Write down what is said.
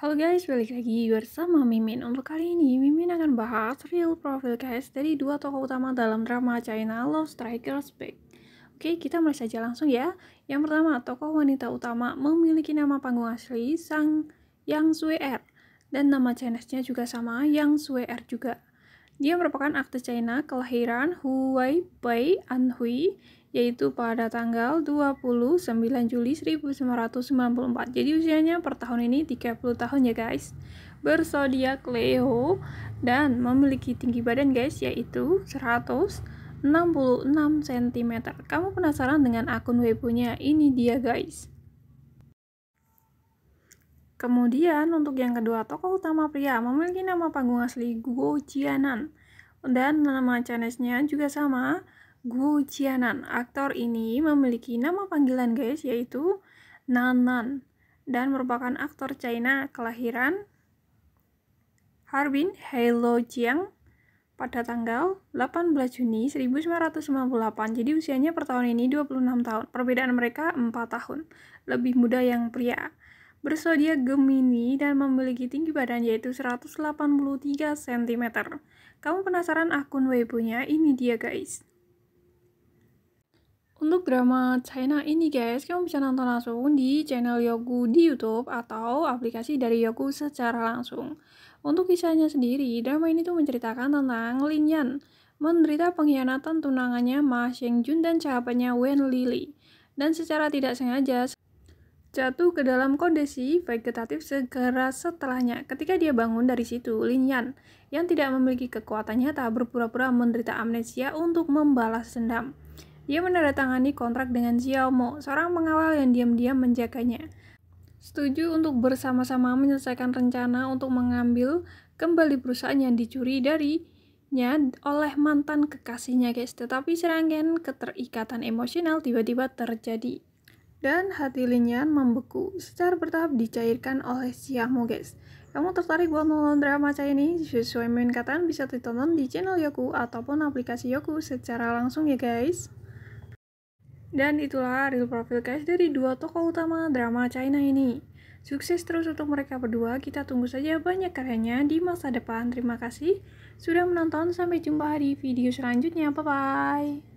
Halo guys, balik lagi bersama Mimin. Untuk kali ini, Mimin akan bahas real profile guys dari dua tokoh utama dalam drama China Love Strikers Back. Oke, kita mulai saja langsung ya. Yang pertama, tokoh wanita utama memiliki nama panggung asli Sang Yang Sui Er. Dan nama Chinese-nya juga sama, Yang Sui Er juga. Dia merupakan akte China kelahiran Huai Bai Anhui, yaitu pada tanggal 29 Juli 1994. Jadi usianya per tahun ini 30 tahun ya guys. Bersodiak Leo dan memiliki tinggi badan guys yaitu 166 cm. Kamu penasaran dengan akun weibo Ini dia guys. Kemudian untuk yang kedua, tokoh utama pria memiliki nama panggung asli Guo Jianan dan nama channelnya juga sama, Guo Jianan. Aktor ini memiliki nama panggilan guys yaitu Nan Nan dan merupakan aktor China kelahiran Harbin Heilo Jiang pada tanggal 18 Juni 1998. Jadi usianya per tahun ini 26 tahun. Perbedaan mereka 4 tahun. Lebih muda yang pria. Bersodiak Gemini dan memiliki tinggi badan yaitu 183 cm. Kamu penasaran akun Weibo-nya? Ini dia guys. Untuk drama China ini guys, kamu bisa nonton langsung di channel Yoku di Youtube atau aplikasi dari Yoku secara langsung. Untuk kisahnya sendiri, drama ini tuh menceritakan tentang Lin Yan, menderita pengkhianatan tunangannya Ma Xiangjun dan sahabatnya Wen Lili. Dan secara tidak sengaja, jatuh ke dalam kondisi vegetatif segera setelahnya. Ketika dia bangun dari situ, Lin Yan yang tidak memiliki kekuatan nyata berpura-pura menderita amnesia untuk membalas dendam. Dia menandatangani kontrak dengan Xiao Mo, seorang pengawal yang diam-diam menjaganya. Setuju untuk bersama-sama menyelesaikan rencana untuk mengambil kembali perusahaan yang dicuri dari nya oleh mantan kekasihnya guys tetapi serangan keterikatan emosional tiba-tiba terjadi dan hati linian membeku secara bertahap dicairkan oleh siah guys. Kamu tertarik buat nonton drama China ini? Sesuai main kataan bisa ditonton di channel Yoku ataupun aplikasi Yoku secara langsung ya guys. Dan itulah real profil guys dari dua tokoh utama drama China ini. Sukses terus untuk mereka berdua, kita tunggu saja banyak karyanya di masa depan. Terima kasih sudah menonton, sampai jumpa di video selanjutnya, bye-bye!